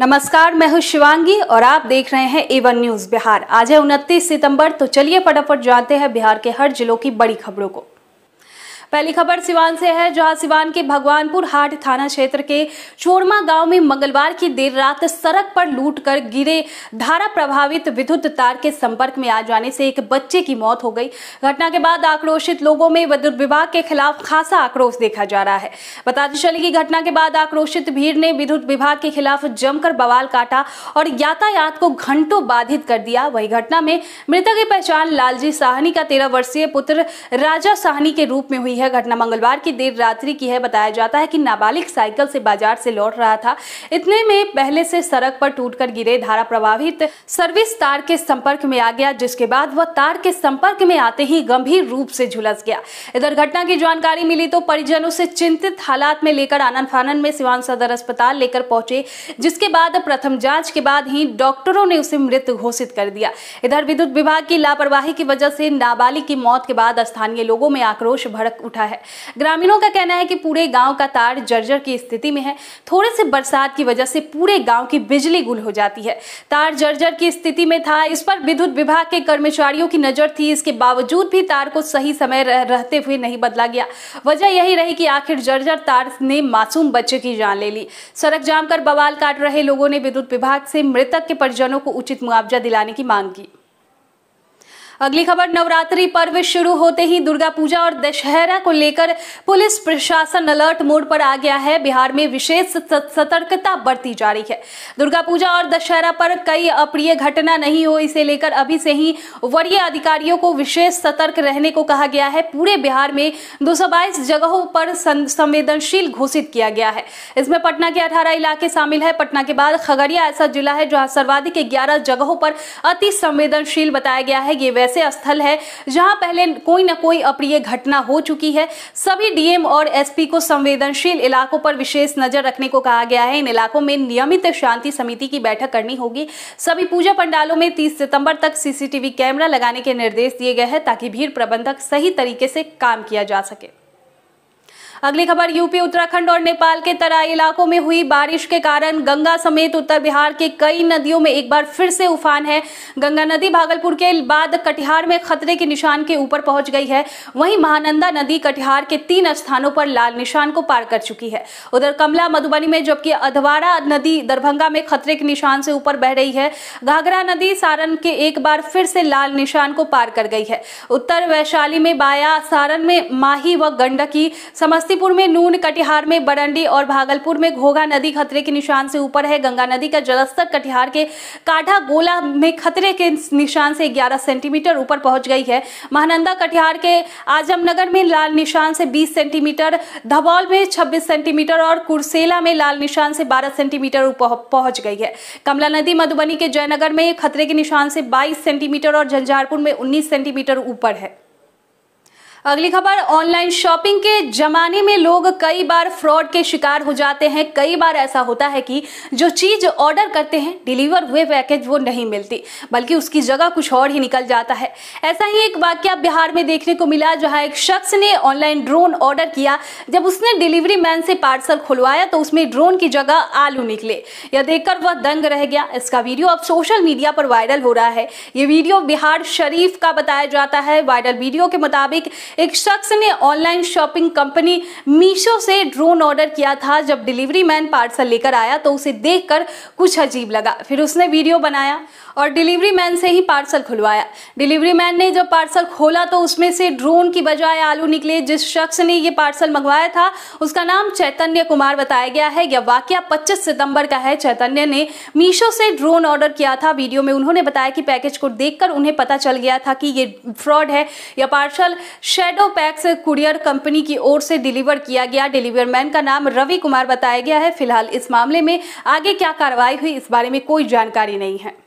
नमस्कार मैं हूं शिवांगी और आप देख रहे हैं एवन न्यूज बिहार आज है उनतीस सितंबर तो चलिए फटाफट जानते हैं बिहार के हर जिलों की बड़ी खबरों को पहली खबर सिवान से है जहां सिवान के भगवानपुर हाट थाना क्षेत्र के चोरमा गांव में मंगलवार की देर रात सड़क पर लूट कर गिरे धारा प्रभावित विद्युत तार के संपर्क में आ जाने से एक बच्चे की मौत हो गई घटना के बाद आक्रोशित लोगों में विद्युत विभाग के खिलाफ खासा आक्रोश देखा जा रहा है बताते चले कि घटना के बाद आक्रोशित भीड़ ने विद्युत विभाग के खिलाफ जमकर बवाल काटा और यातायात को घंटों बाधित कर दिया वही घटना में मृतक की पहचान लालजी साहनी का तेरह वर्षीय पुत्र राजा साहनी के रूप में हुई है यह घटना मंगलवार की देर रात्रि की है बताया जाता है कि नाबालिग साइकिल से बाजार से लौट रहा था इतने में पहले से सड़क पर टूटकर गिरे धारा प्रभावित सर्विस तार के संपर्क में आ गया जिसके बाद वह तार के संपर्क में आते ही गंभीर रूप से झुलस गया इधर घटना की जानकारी मिली तो परिजनों से चिंतित हालात में लेकर आनंद फानन में सिवान सदर अस्पताल लेकर पहुंचे जिसके बाद प्रथम जांच के बाद ही डॉक्टरों ने उसे मृत घोषित कर दिया इधर विद्युत विभाग की लापरवाही की वजह से नाबालिग की मौत के बाद स्थानीय लोगों में आक्रोश भड़क उठा है ग्रामीणों का कहना है कि पूरे गांव का तार जर्जर की स्थिति में है थोड़े से बरसात की वजह से पूरे गांव की बिजली गुल हो जाती है तार जर्जर की स्थिति में था इस पर विद्युत विभाग के कर्मचारियों की नजर थी इसके बावजूद भी तार को सही समय रह, रहते हुए नहीं बदला गया वजह यही रही कि आखिर जर्जर तार ने मासूम बच्चे की जान ले ली सड़क जाम कर बवाल काट रहे लोगों ने विद्युत विभाग से मृतक के परिजनों को उचित मुआवजा दिलाने की मांग की अगली खबर नवरात्रि पर्व शुरू होते ही दुर्गा पूजा और दशहरा को लेकर पुलिस प्रशासन अलर्ट मोड पर आ गया है बिहार में विशेष सतर्कता बरती जा रही है दुर्गा पूजा और दशहरा पर कई अप्रिय घटना नहीं हो इसे लेकर अभी से ही वरीय अधिकारियों को विशेष सतर्क रहने को कहा गया है पूरे बिहार में दो जगहों पर संवेदनशील घोषित किया गया है इसमें पटना के अठारह इलाके शामिल है पटना के बाद खगड़िया ऐसा जिला है जहां सर्वाधिक ग्यारह जगहों पर अति संवेदनशील बताया गया है ये वैसे ऐसे स्थल है जहां पहले कोई ना कोई अप्रिय घटना हो चुकी है सभी डीएम और एसपी को संवेदनशील इलाकों पर विशेष नजर रखने को कहा गया है इन इलाकों में नियमित शांति समिति की बैठक करनी होगी सभी पूजा पंडालों में तीस सितंबर तक सीसीटीवी कैमरा लगाने के निर्देश दिए गए हैं ताकि भीड़ प्रबंधक सही तरीके से काम किया जा सके अगली खबर यूपी उत्तराखंड और नेपाल के तराई इलाकों में हुई बारिश के कारण गंगा समेत उत्तर बिहार के कई नदियों में एक बार फिर से उफान है गंगा नदी भागलपुर के बाद कटिहार में खतरे के निशान के ऊपर पहुंच गई है वहीं महानंदा नदी कटिहार के तीन स्थानों पर लाल निशान को पार कर चुकी है उधर कमला मधुबनी में जबकि अधवारा नदी दरभंगा में खतरे के निशान से ऊपर बह रही है घाघरा नदी सारण के एक बार फिर से लाल निशान को पार कर गई है उत्तर वैशाली में बाया सारण में माही व गंडकी समस्ती समस्तीपुर में नून कटिहार में बरंडी और भागलपुर में घोघा नदी खतरे के निशान से ऊपर है गंगा नदी का जलस्तर कटिहार के काढ़ा गोला में खतरे के निशान से 11 सेंटीमीटर ऊपर पहुंच गई है महानंदा कटिहार के आजमनगर में लाल निशान से 20 सेंटीमीटर धबौल में 26 सेंटीमीटर और कुरसेला में लाल निशान से 12 सेंटीमीटर पहुंच गई है कमला नदी मधुबनी के जयनगर में खतरे के निशान से 22 सेंटीमीटर और झंझारपुर में 19 सेंटीमीटर ऊपर है अगली खबर ऑनलाइन शॉपिंग के जमाने में लोग कई बार फ्रॉड के शिकार हो जाते हैं कई बार ऐसा होता है कि जो चीज़ ऑर्डर करते हैं डिलीवर हुए पैकेज वो नहीं मिलती बल्कि उसकी जगह कुछ और ही निकल जाता है ऐसा ही एक वाक्य बिहार में देखने को मिला जहां एक शख्स ने ऑनलाइन ड्रोन ऑर्डर किया जब उसने डिलीवरी मैन से पार्सल खुलवाया तो उसमें ड्रोन की जगह आलू निकले यह देखकर वह दंग रह गया इसका वीडियो अब सोशल मीडिया पर वायरल हो रहा है ये वीडियो बिहार शरीफ का बताया जाता है वायरल वीडियो के मुताबिक एक शख्स ने ऑनलाइन शॉपिंग कंपनी मीशो से ड्रोन ऑर्डर किया था जब डिलीवरी मैन पार्सल लेकर आया तो उसे देखकर कुछ अजीब लगा फिर उसने वीडियो बनाया और डिलीवरी मैन से ही पार्सल खुलवाया डिलीवरी मैन ने जब पार्सल खोला तो उसमें से ड्रोन की बजाय आलू निकले जिस शख्स ने ये पार्सल मंगवाया था उसका नाम चैतन्य कुमार बताया गया है यह वाक्य 25 सितंबर का है चैतन्य ने मीशो से ड्रोन ऑर्डर किया था वीडियो में उन्होंने बताया कि पैकेज को देखकर उन्हें पता चल गया था कि ये फ्रॉड है यह parcel shadow packs courier company की ओर से डिलीवर किया गया डिलीवर मैन का नाम रवि कुमार बताया गया है फिलहाल इस मामले में आगे क्या कार्रवाई हुई इस बारे में कोई जानकारी नहीं है